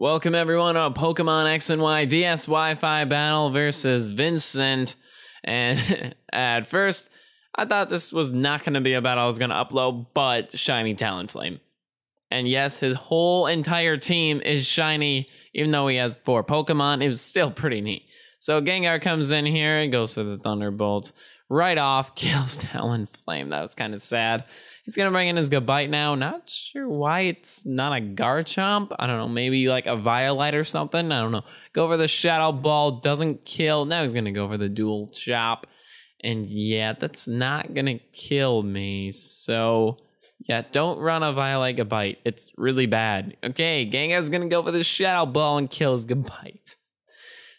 Welcome everyone on Pokemon X and Y DS Wi-Fi battle versus Vincent. And at first, I thought this was not going to be a battle I was going to upload, but shiny Talonflame. And yes, his whole entire team is shiny, even though he has four Pokemon. It was still pretty neat. So Gengar comes in here and goes for the Thunderbolt right off, kills Talon Flame. That was kind of sad. He's going to bring in his Gabite now. Not sure why it's not a Garchomp. I don't know. Maybe like a Violite or something. I don't know. Go for the Shadow Ball. Doesn't kill. Now he's going to go for the Dual Chop. And yeah, that's not going to kill me. So yeah, don't run a Violite Gabite. It's really bad. Okay, Gengar's going to go for the Shadow Ball and kills Gabite.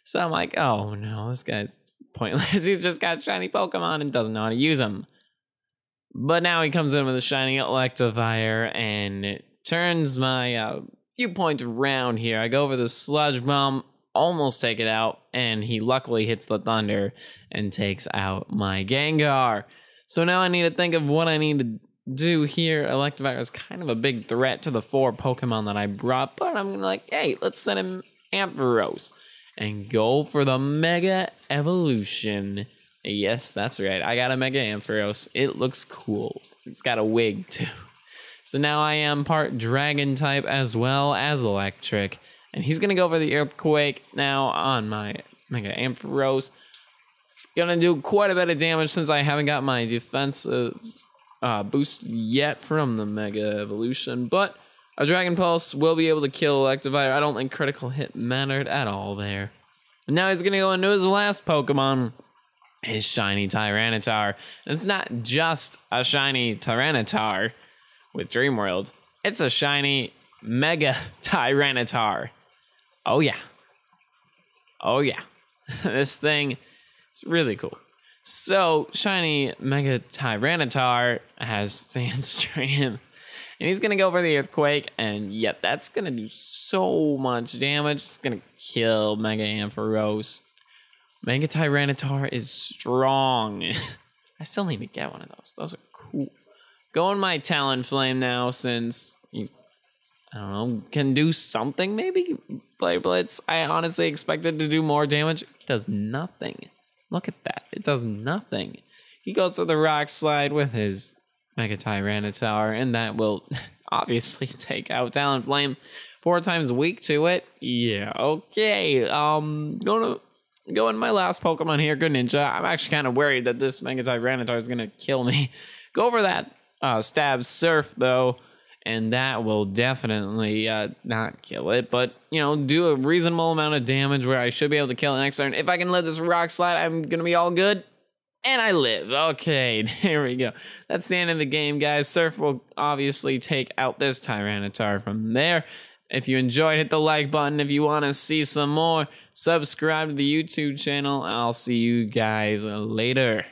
So I'm like, oh no, this guy's pointless. He's just got shiny Pokemon and doesn't know how to use them. But now he comes in with a shiny Electivire and turns my uh, viewpoint around here. I go over the Sludge Bomb, almost take it out, and he luckily hits the Thunder and takes out my Gengar. So now I need to think of what I need to do here. Electivire is kind of a big threat to the four Pokemon that I brought, but I'm like, hey, let's send him Ampharos and go for the Mega Evolution. Yes, that's right. I got a Mega Ampharos. It looks cool. It's got a wig too. So now I am part Dragon type as well as Electric. And he's going to go for the Earthquake now on my Mega Ampharos. It's going to do quite a bit of damage since I haven't got my defensive uh, boost yet from the Mega Evolution. But a Dragon Pulse will be able to kill Electivire. I don't think critical hit mattered at all there. And now he's going to go into his last Pokemon, his shiny Tyranitar. And it's not just a shiny Tyranitar with Dream World. it's a shiny Mega Tyranitar. Oh, yeah. Oh, yeah. this thing is really cool. So, shiny Mega Tyranitar has Sandstream and he's gonna go for the earthquake, and yeah, that's gonna do so much damage. It's gonna kill Mega Ampharos. Mega Tyranitar is strong. I still need to get one of those. Those are cool. Going my Talon Flame now since you, I don't know, can do something maybe? Flare Blitz. I honestly expected to do more damage. It does nothing. Look at that. It does nothing. He goes to the rock slide with his Mega Tyranitar Tower, and that will obviously take out Flame four times a week. to it. Yeah, okay. Um, gonna go in my last Pokemon here, Good Ninja. I'm actually kind of worried that this Mega Tyranitar is gonna kill me. Go over that uh, Stab Surf though, and that will definitely uh, not kill it, but you know, do a reasonable amount of damage where I should be able to kill it next turn. If I can let this Rock Slide, I'm gonna be all good. And I live. Okay, there we go. That's the end of the game, guys. Surf will obviously take out this Tyranitar from there. If you enjoyed, hit the like button. If you want to see some more, subscribe to the YouTube channel. I'll see you guys later.